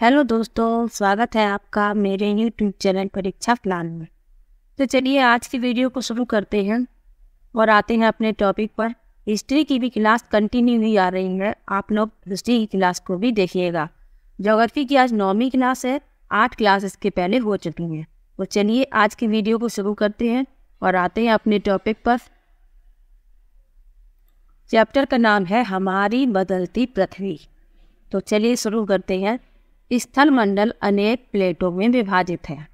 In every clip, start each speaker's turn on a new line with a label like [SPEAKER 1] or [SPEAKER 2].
[SPEAKER 1] Hello दोस्तों स्वागत है आपका मेरे यूट्यूब चैनल परीक्षा प्लान में तो चलिए आज की वीडियो को शुरू करते हैं और आते हैं अपने टॉपिक पर हिस्ट्री की भी क्लास कंटिन्यू ही आ रही है आप लोग हिस्ट्री की क्लास को भी देखिएगा जोग्राफी की आज नौवीं क्लास है आठ क्लास इसके पहले हो चुकी हैं तो चलिए आज की वीडियो को शुरू करते हैं और आते हैं अपने टॉपिक पर चैप्टर का नाम है हमारी बदलती पृथ्वी तो चलिए शुरू करते हैं स्थल मंडल अनेक प्लेटों में विभाजित है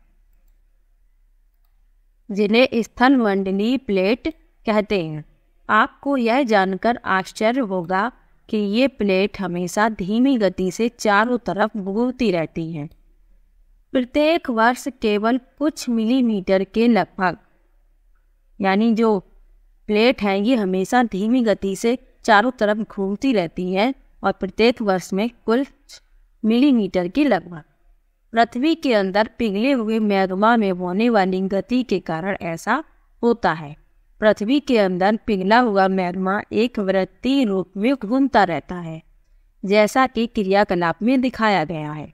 [SPEAKER 1] जिन्हें स्थल मंडली प्लेट कहते हैं आपको यह जानकर आश्चर्य होगा कि ये प्लेट हमेशा धीमी गति से चारों तरफ घूमती रहती हैं प्रत्येक वर्ष केवल कुछ मिलीमीटर के लगभग यानी जो प्लेट है ये हमेशा धीमी गति से चारों तरफ घूमती रहती है और प्रत्येक वर्ष में कुल मिलीमीटर के लगभग पृथ्वी के अंदर पिघले हुए मैग्मा में होने वाली गति के कारण ऐसा होता है पृथ्वी के अंदर पिघला हुआ मैग्मा एक वृत्ति रूप में घूमता रहता है जैसा कि क्रियाकलाप में दिखाया गया है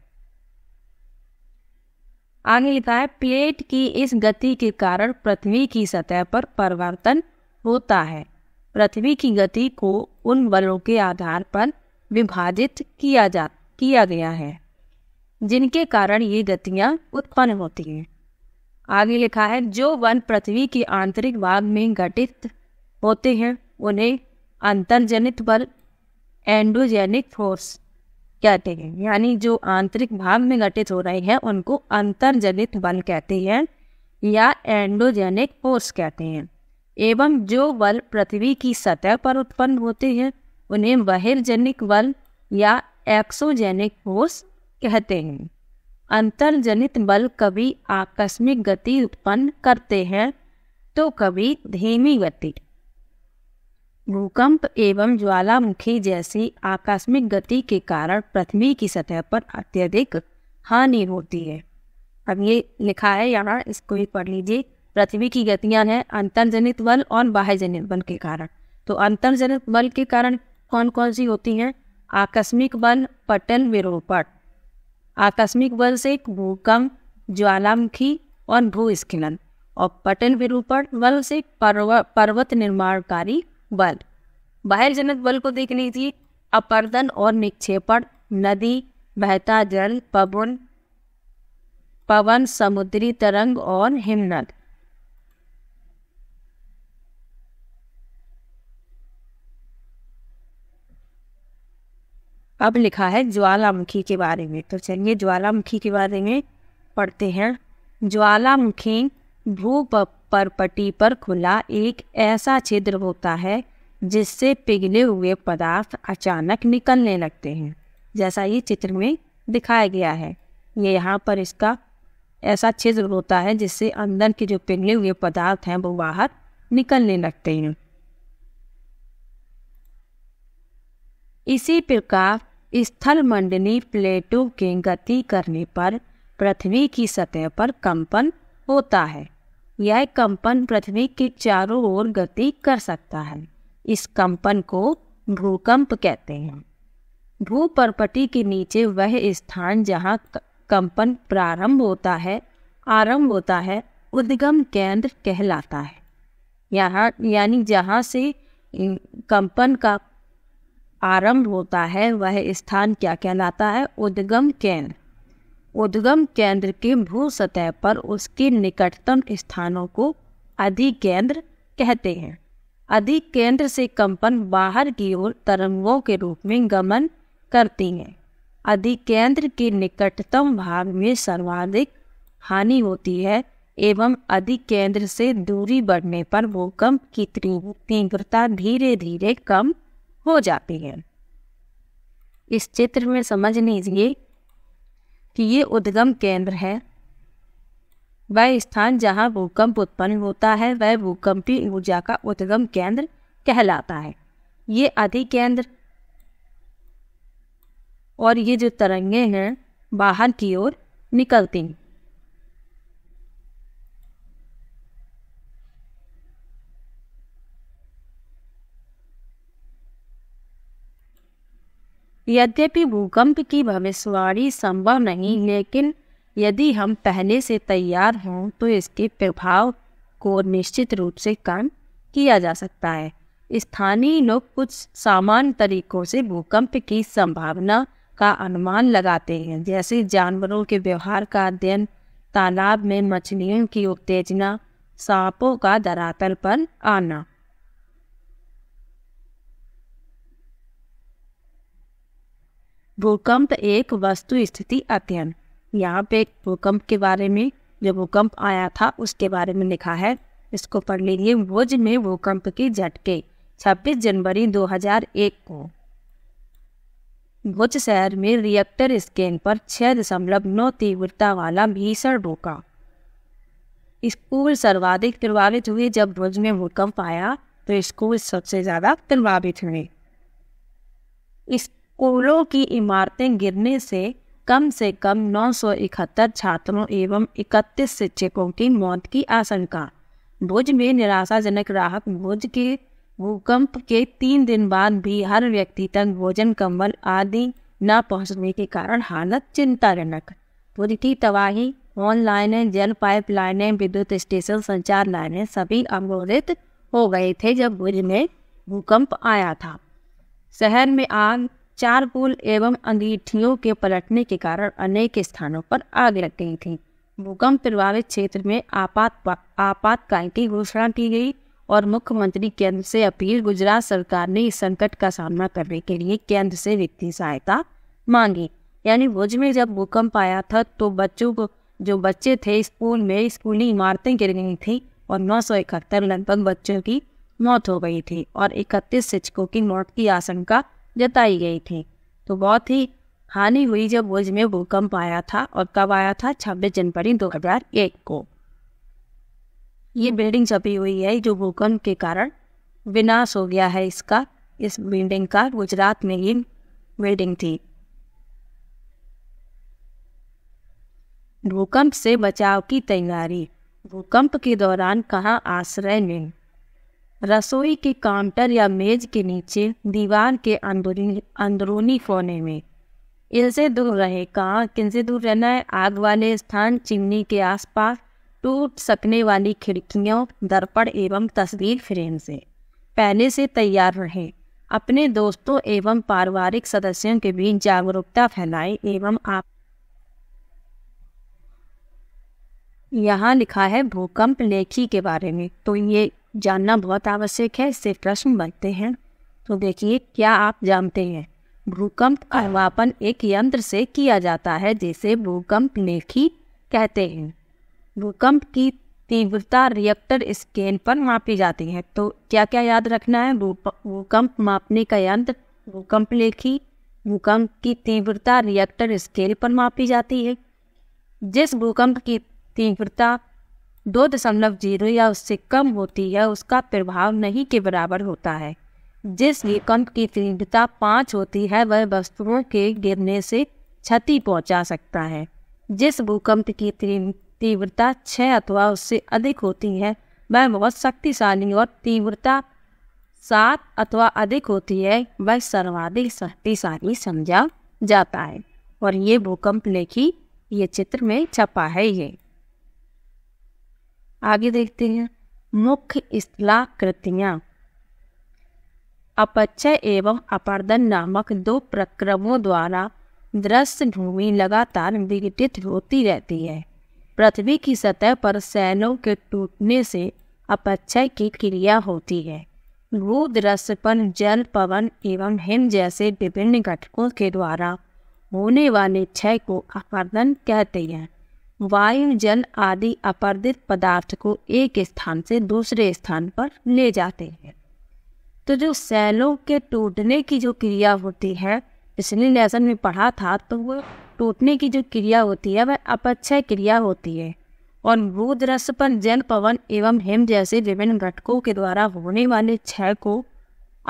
[SPEAKER 1] आगे लिखा है प्लेट की इस गति के कारण पृथ्वी की सतह पर परिवर्तन होता है पृथ्वी की गति को उन बलों के आधार पर विभाजित किया जाता किया गया है जिनके कारण ये गतियाँ उत्पन्न होती हैं आगे लिखा है जो वन पृथ्वी के आंतरिक भाग में घटित होते हैं उन्हें अंतर्जनित बल एंडोजेनिक फोर्स कहते हैं यानी जो आंतरिक भाग में घटित हो रहे हैं उनको अंतर्जनित बल कहते हैं या एंडोजेनिक फोर्स कहते हैं एवं जो बल पृथ्वी की सतह पर उत्पन्न होते हैं उन्हें बहिर्जनिक बल या एक्सोजेनिक फोर्स कहते हैं अंतर्जनित बल कभी आकस्मिक गति उत्पन्न करते हैं तो कभी धीमी गति भूकंप एवं ज्वालामुखी जैसी आकस्मिक गति के कारण पृथ्वी की सतह पर अत्यधिक हानि होती है अब ये लिखा है यहाँ इसको ही पढ़ लीजिए पृथ्वी की गतियां हैं अंतर्जनित बल और बाह्यजनित बल के कारण तो अंतर्जनित बल के कारण कौन कौन सी होती हैं आकस्मिक बल पटल विरोपण आकस्मिक बल से भूकंप ज्वालामुखी और भूस्खलन और पटल विरूपण बल से पर्व, पर्वत निर्माणकारी बल बाहर जनित बल को देख लीजिए अपर्दन और निक्षेपण नदी बहता जल पवन पवन समुद्री तरंग और हिमनद अब लिखा है ज्वालामुखी के बारे में तो चलिए ज्वालामुखी के बारे में पढ़ते हैं ज्वालामुखी भू परपटी पर खुला एक ऐसा छिद्र होता है जिससे पिघले हुए पदार्थ अचानक निकलने लगते हैं जैसा ये चित्र में दिखाया गया है ये यहाँ पर इसका ऐसा छिद्र होता है जिससे अंदर के जो पिघले हुए पदार्थ हैं वो बाहर निकलने लगते हैं इसी प्रकार स्थल मंडनी प्लेटो के गति करने पर पृथ्वी की सतह पर कंपन होता है यह कंपन पृथ्वी के चारों ओर गति कर सकता है इस कंपन को भूकंप कहते हैं भूपरपटी के नीचे वह स्थान जहाँ कंपन प्रारंभ होता है आरंभ होता है उद्गम केंद्र कहलाता है यहाँ यानी जहाँ से कंपन का आरंभ होता है वह स्थान क्या कहलाता है उद्गम केंद्र उद्गम केंद्र के भू सतह पर उसके निकटतम स्थानों को अधिकेंद्र कहते हैं अधिक केंद्र से कंपन बाहर की ओर तरंगों के रूप में गमन करती हैं अधिक केंद्र के निकटतम भाग में सर्वाधिक हानि होती है एवं अधिक केंद्र से दूरी बढ़ने पर भूकंप की तीव्रता धीरे धीरे कम हो जाती है इस चित्र में समझ लीजिए कि ये उद्गम केंद्र है वह स्थान जहाँ भूकंप उत्पन्न होता है वह भूकंपी ऊर्जा का उद्गम केंद्र कहलाता है ये अधि केंद्र और ये जो तरंगे हैं बाहर की ओर निकलती हैं यद्यपि भूकंप की भविष्यवाणी संभव नहीं लेकिन यदि हम पहले से तैयार हों तो इसके प्रभाव को निश्चित रूप से कम किया जा सकता है स्थानीय लोग कुछ सामान्य तरीकों से भूकंप की संभावना का अनुमान लगाते हैं जैसे जानवरों के व्यवहार का अध्ययन तालाब में मछलियों की उत्तेजना सांपों का धरातल पर आना भूकंप एक वस्तु स्थिति अध्ययन यहाँ पे भूकंप के बारे में जो भूकंप आया था उसके बारे में लिखा है इसको पढ़ लीजिए भुज में भूकंप के झटके 26 जनवरी 2001 को भुज शहर में रिएक्टर स्कैन पर छह दशमलव नौ तीव्रता वाला भीषण रोका स्कूल सर्वाधिक प्रभावित हुए जब भुज में भूकंप आया तो स्कूल सबसे ज़्यादा प्रभावित हुए इस स्कूलों की इमारतें गिरने से कम से कम 971 छात्रों एवं 31 शिक्षकों की मौत की आशंका भुज में निराशाजनक राहत भुज के भूकंप के तीन दिन बाद भी हर व्यक्ति तक भोजन कंबल आदि न पहुंचने के कारण हालत चिंताजनक भुज की तबाही ऑनलाइनें जल पाइप लाइने विद्युत स्टेशन संचार लाइने सभी अवरोधित हो गए थे जब भुज में भूकंप आया था शहर में आग चार पुल एवं अंगीठियों के पलटने के कारण अनेक स्थानों पर आग लग गई थी भूकंप प्रभावित क्षेत्र में आपात आपातकाल की घोषणा की गई और मुख्यमंत्री केंद्र से अपील गुजरात सरकार ने इस संकट का सामना करने के लिए केंद्र से वित्तीय सहायता मांगी यानी भुज में जब भूकंप आया था तो बच्चों को जो बच्चे थे स्कूल में स्कूली इमारतें गिर गई थी और नौ सौ इकहत्तर लगभग बच्चों की मौत हो गई थी और इकतीस शिक्षकों की मौत की आशंका जताई गई थी तो बहुत ही हानि हुई जब भुज में भूकंप आया था और कब आया था छब्बीस जनवरी दो हजार एक को ये बिल्डिंग छपी हुई है जो भूकंप के कारण विनाश हो गया है इसका इस बिल्डिंग का गुजरात में ही बिल्डिंग थी भूकंप से बचाव की तैयारी भूकंप के दौरान कहाँ आश्रय लें रसोई के काउंटर या मेज के नीचे दीवार के अंदरूनी कोने में इनसे दूर रहे कहाँ किनसे दूर रहना है आग वाले स्थान चिमनी के आसपास टूट सकने वाली खिड़कियों दर्पण एवं तस्वीर फ्रेम से पहले से तैयार रहे अपने दोस्तों एवं पारिवारिक सदस्यों के बीच जागरूकता फैलाए एवं आप यहाँ लिखा है भूकंप लेखी के बारे में तो ये जानना बहुत आवश्यक है इससे प्रश्न बनते हैं तो देखिए क्या आप जानते हैं भूकंप अहवापन एक यंत्र से किया जाता है जिसे भूकंप लेखी कहते हैं भूकंप की तीव्रता रिएक्टर स्केल पर मापी जाती है तो क्या क्या याद रखना है भूकंप मापने का यंत्र भूकंप लेखी भूकंप की तीव्रता रिएक्टर स्केल पर मापी जाती है जिस भूकंप की तीव्रता दो दशमलव जीरो या उससे कम होती है उसका प्रभाव नहीं के बराबर होता है जिस भूकंप की तीव्रता पाँच होती है वह वस्तुओं के गिरने से क्षति पहुंचा सकता है जिस भूकंप की तीव्रता छः अथवा उससे अधिक होती है वह बहुत शक्तिशाली और तीव्रता सात अथवा अधिक होती है वह सर्वाधिक शक्तिशाली समझा जाता है और ये भूकंप लेखी ये चित्र में छपा है ये आगे देखते हैं मुख्य स्थला कृतियाँ अपचय एवं अपर्दन नामक दो प्रक्रमों द्वारा दृश्य भूमि लगातार विघटित होती रहती है पृथ्वी की सतह पर सैलों के टूटने से अपचय की क्रिया होती है भूदृश्यपन जल पवन एवं हिम जैसे विभिन्न घटकों के द्वारा होने वाले क्षय को अपर्दन कहते हैं वायु जल आदि अपर्दित पदार्थ को एक स्थान से दूसरे स्थान पर ले जाते हैं तो जो सेलों के टूटने की जो क्रिया होती है पिछले लेसन में पढ़ा था तो वो टूटने की जो क्रिया होती है वह अपच्छय क्रिया होती है और रूद रस पर जल पवन एवं हिम जैसे विभिन्न घटकों के द्वारा होने वाले क्षय को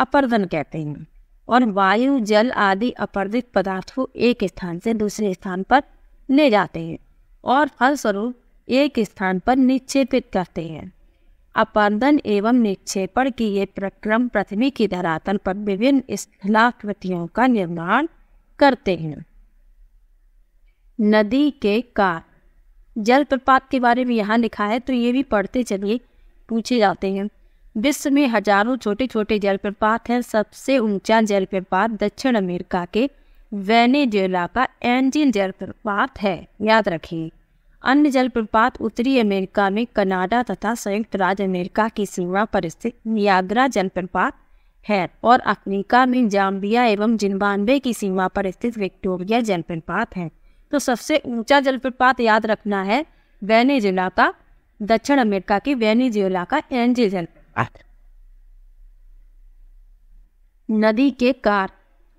[SPEAKER 1] अपर्दन कहते हैं और वायु जल आदि अपर्दित पदार्थ को एक स्थान से दूसरे स्थान पर ले जाते हैं और फलस्वरूप एक स्थान पर निक्षेपित करते हैं अपर्दन एवं निक्षेपण की ये प्रक्रम पृथ्वी की धरातल पर विभिन्न स्थलाकृतियों का निर्माण करते हैं नदी के कार जलप्रपात के बारे में यहाँ लिखा है तो ये भी पढ़ते चलिए पूछे जाते हैं विश्व में हजारों छोटे छोटे जलप्रपात हैं सबसे ऊंचा जलप्रपात दक्षिण अमेरिका के वेनेजुएला का एंजिन जलप्रपात है याद रखें अन्य जलप्रपात उत्तरी अमेरिका में कनाडा तथा संयुक्त राज्य अमेरिका की सीमा पर स्थित नियाग्रा जलप्रपात है और अफ्रीका में जाम्बिया एवं जिम्बाब्वे की सीमा पर स्थित विक्टोरिया जलप्रपात है तो सबसे ऊंचा जलप्रपात याद रखना है वेनेजुएला का दक्षिण अमेरिका की वेनेजुएला का एंजी जलप्रपात अच्छा। नदी के कार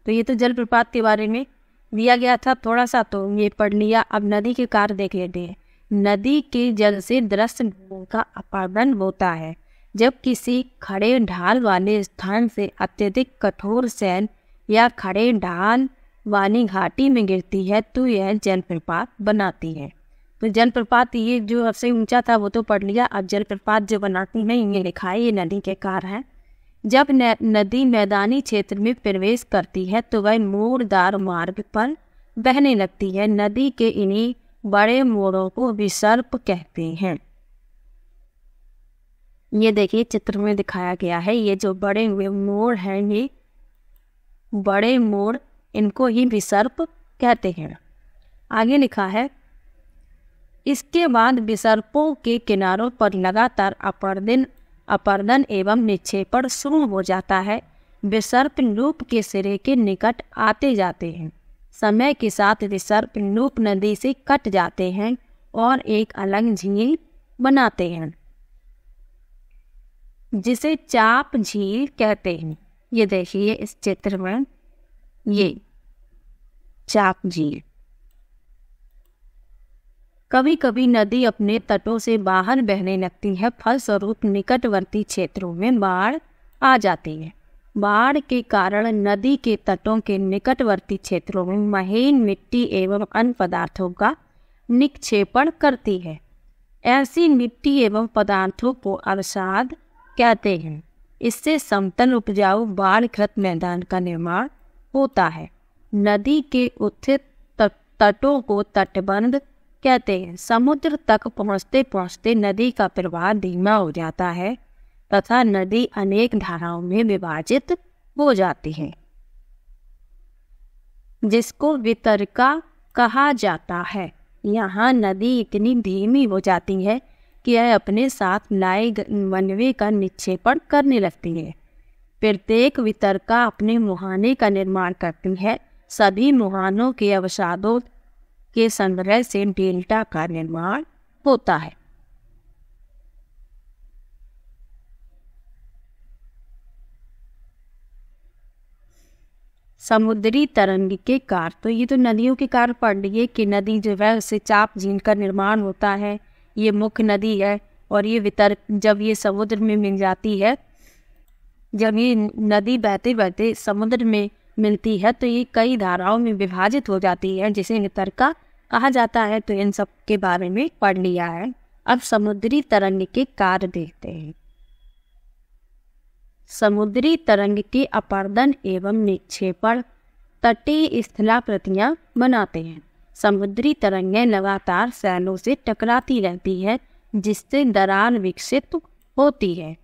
[SPEAKER 1] तो ये तो जलप्रपात के बारे में दिया गया था थोड़ा सा तो ये पढ़ लिया अब नदी के कार देख लेते हैं नदी के जल से दृश्य का अपहरण होता है जब किसी खड़े ढाल वाले स्थान से अत्यधिक कठोर सैन या खड़े ढाल वाली घाटी में गिरती है तो यह जलप्रपात बनाती है तो जलप्रपात ये जो सबसे ऊंचा था वो तो पढ़ लिया अब जलप्रपात जो बनाती है ये लिखा है ये नदी के कार है जब नदी मैदानी क्षेत्र में प्रवेश करती है तो वह मोड़दार मार्ग पर बहने लगती है नदी के इन्हीं बड़े मोड़ों को विसर्प कहते हैं ये देखिए चित्र में दिखाया गया है ये जो बड़े हुए मोड़ हैं ये बड़े मोड़ इनको ही विसर्प कहते हैं आगे लिखा है इसके बाद विसर्पों के किनारों पर लगातार अपर दिन अपर्दन एवं निक्षेपण शुरू हो जाता है विसर्प लूप के सिरे के निकट आते जाते हैं समय के साथ विसर्प लूप नदी से कट जाते हैं और एक अलग झील बनाते हैं जिसे चाप झील कहते हैं ये देखिए इस चित्र में ये चाप झील कभी कभी नदी अपने तटों से बाहर बहने लगती है फलस्वरूप निकटवर्ती क्षेत्रों में बाढ़ आ जाती है बाढ़ के कारण नदी के तटों के निकटवर्ती क्षेत्रों में महीन मिट्टी एवं अन्य पदार्थों का निक्षेपण करती है ऐसी मिट्टी एवं पदार्थों को अवसाद कहते हैं इससे समतल उपजाऊ बाढ़ मैदान का निर्माण होता है नदी के उत्थित तटों को तटबंध कहते हैं समुद्र तक पहुँचते पहुँचते नदी का प्रवाह धीमा हो जाता है तथा नदी अनेक धाराओं में विभाजित हो जाती है जिसको वितरका कहा जाता है यहाँ नदी इतनी धीमी हो जाती है कि यह अपने साथ लाए वनवे का निक्षेपण करने लगती है प्रत्येक वितरका अपने मुहाने का निर्माण करती है सभी मुहानों के अवसादों के संग्रह से डेल्टा का निर्माण होता है समुद्री तरंग के कार तो ये तो नदियों के कारण पड़ रही है कि नदी जो है उससे चाप झील का निर्माण होता है ये मुख्य नदी है और ये वितर जब ये समुद्र में मिल जाती है जब ये नदी बहते बहते समुद्र में मिलती है तो ये कई धाराओं में विभाजित हो जाती है जिसे वितरका कहा जाता है तो इन सब के बारे में पढ़ लिया है अब समुद्री तरंग के कार्य देखते हैं समुद्री तरंग के अपर्दन एवं निक्षेपण तटीय स्थला प्रतियां बनाते हैं समुद्री तरंगें लगातार सैलों से टकराती रहती है जिससे दरार विकसित होती है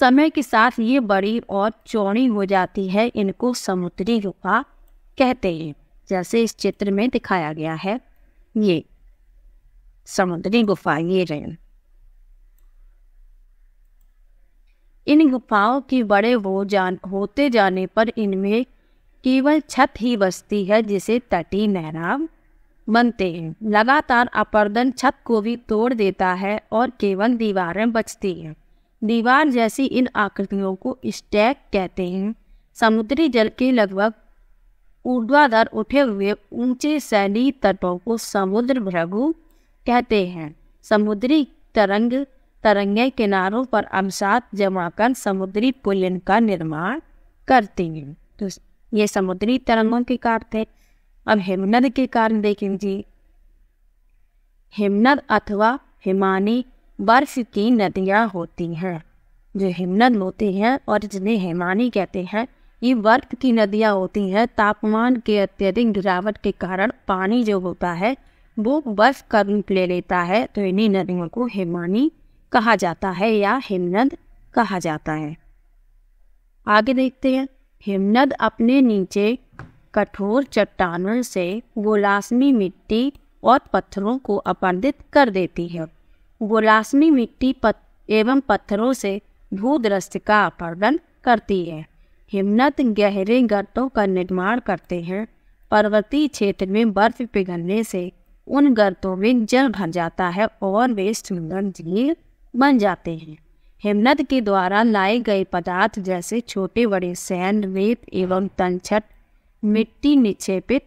[SPEAKER 1] समय के साथ ये बड़ी और चौड़ी हो जाती है इनको समुद्री गुफा कहते हैं जैसे इस चित्र में दिखाया गया है ये समुद्री गुफा ये रहे इन गुफाओं के बड़े वो जान होते जाने पर इनमें केवल छत ही बसती है जिसे तटी नहराम बनते हैं लगातार अपर्दन छत को भी तोड़ देता है और केवल दीवारें बचती हैं दीवार जैसी इन आकृतियों को स्टैक कहते हैं समुद्री जल के लगभग ऊर्ध्वाधर उठे हुए ऊंचे सैनी तटों को समुद्र भ्रगु कहते हैं समुद्री तरंग तरंगे किनारों पर अवसात जमा कर समुद्री पुलिन का निर्माण करती हैं तो ये समुद्री तरंगों के कारण थे अब हिमनद के कारण देखें जी हिमनद अथवा हिमानी बर्फ की नदियाँ होती हैं जो हिमनद होती हैं और जिन्हें हिमानी कहते हैं ये वर्क की नदियाँ होती हैं तापमान के अत्यधिक गिरावट के कारण पानी जो होता है वो बर्फ का रूप ले लेता है तो इन्हीं नदियों को हिमानी कहा जाता है या हिमनद कहा जाता है आगे देखते हैं हिमनद अपने नीचे कठोर चट्टानों से गोलासमी मिट्टी और पत्थरों को अपर्दित कर देती है गोलासमी मिट्टी पत एवं पत्थरों से भूदृश्य का अपर्दन करती है हिमनत गहरे गर्तों का निर्माण करते हैं पर्वतीय क्षेत्र में बर्फ पिघलने से उन गर्तों में जल भर जाता है और वे सुंदर झील बन जाते हैं हिमनद के द्वारा लाए गए पदार्थ जैसे छोटे बड़े सैंड रेत एवं तनछट मिट्टी निक्षेपित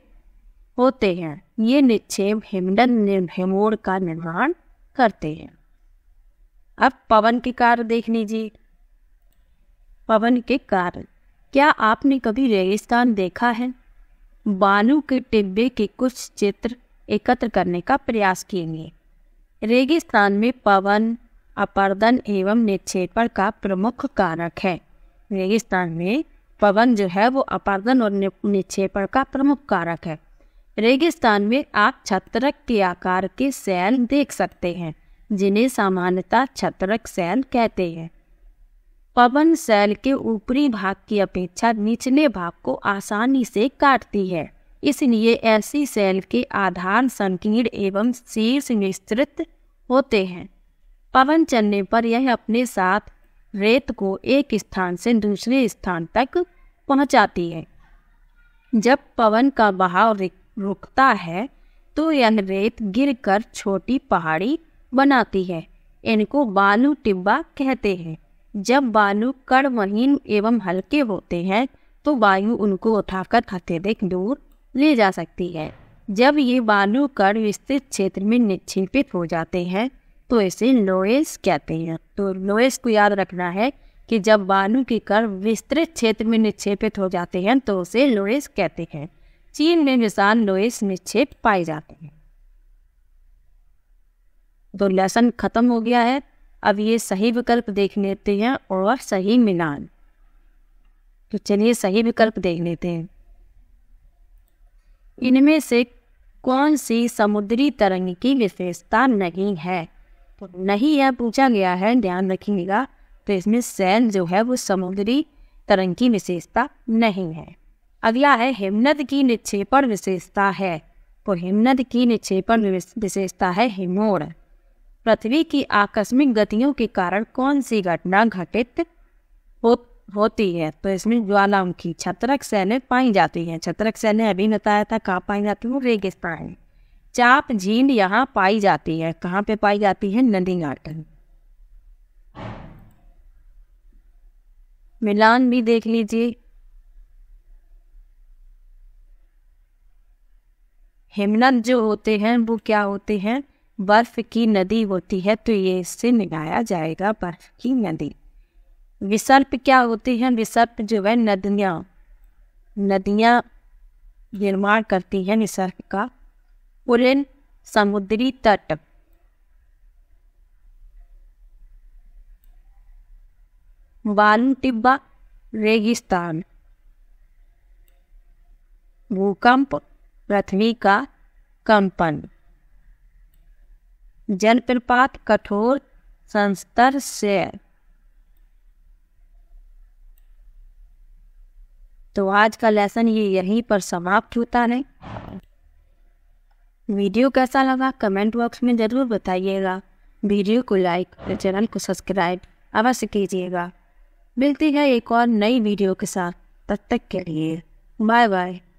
[SPEAKER 1] होते हैं ये निक्षेप हिमनद हिमोड़ का निर्माण करते हैं अब पवन के कार्य देख लीजिए पवन के कार्य क्या आपने कभी रेगिस्तान देखा है बानू के टिब्बे के कुछ चित्र एकत्र करने का प्रयास किएंगे रेगिस्तान में पवन अपर्दन एवं निक्षेपण का प्रमुख कारक है रेगिस्तान में पवन जो है वो अपर्दन और निक्षेपण का प्रमुख कारक है रेगिस्तान में आप छतरक के आकार के सैल देख सकते हैं जिन्हें सामान्यतः छतरक सैल कहते हैं पवन शैल के ऊपरी भाग की अपेक्षा निचले भाग को आसानी से काटती है इसलिए ऐसी शैल के आधार संकीर्ण एवं शीर्ष विस्तृत होते हैं पवन चलने पर यह अपने साथ रेत को एक स्थान से दूसरे स्थान तक पहुंचाती है जब पवन का बहाव रुकता है तो यह रेत गिरकर छोटी पहाड़ी बनाती है इनको बालू टिब्बा कहते हैं जब बालू कण महीन एवं हल्के होते हैं तो वायु उनको उठाकर अत्यधिक दूर ले जा सकती है जब ये बालू कण विस्तृत क्षेत्र में निक्षेपित हो जाते हैं तो इसे लोएस कहते हैं तो लोएस को याद रखना है कि जब बालू के कण विस्तृत क्षेत्र में निक्षेपित हो जाते हैं तो उसे लोएस कहते हैं चीन में विशाल लोएस निक्षेप पाए जाते हैं तो लेसन खत्म हो गया है अब ये सही विकल्प देख लेते हैं और सही मिलान तो चलिए सही विकल्प देख लेते हैं इनमें से कौन सी समुद्री तरंग की विशेषता नहीं है तो नहीं यह पूछा गया है ध्यान रखिएगा तो इसमें सैन जो है वो समुद्री तरंग की विशेषता नहीं है अगला है हिमनद की निक्षेपण विशेषता है तो हिमनद की निक्षेपण विशेषता है हिमोड़ पृथ्वी की आकस्मिक गतियों के कारण कौन सी घटना घटित हो होती है तो इसमें ज्वालामुखी छतरक सैन्य पाई जाती है छतरक सैन्य अभी बताया था कहाँ पाई जाती है रेगिस्तान चाप झील यहाँ पाई जाती है कहाँ पे पाई जाती है नदी घाटन मिलान भी देख लीजिए हिमनद जो होते हैं वो क्या होते हैं बर्फ की नदी होती है तो ये इससे निकाया जाएगा बर्फ की नदी विसर्प क्या होती है विसर्प जो है नदियाँ नदियाँ निर्माण करती हैं निसर्ग का पुलिन समुद्री तट बालू टिब्बा रेगिस्तान भूकंप पृथ्वी का कंपन जलप्रपात कठोर संस्तर से तो आज का लेसन ये यहीं पर समाप्त होता है वीडियो कैसा लगा कमेंट बॉक्स में ज़रूर बताइएगा वीडियो को लाइक और चैनल को सब्सक्राइब अवश्य कीजिएगा मिलती है एक और नई वीडियो के साथ तब तक के लिए बाय बाय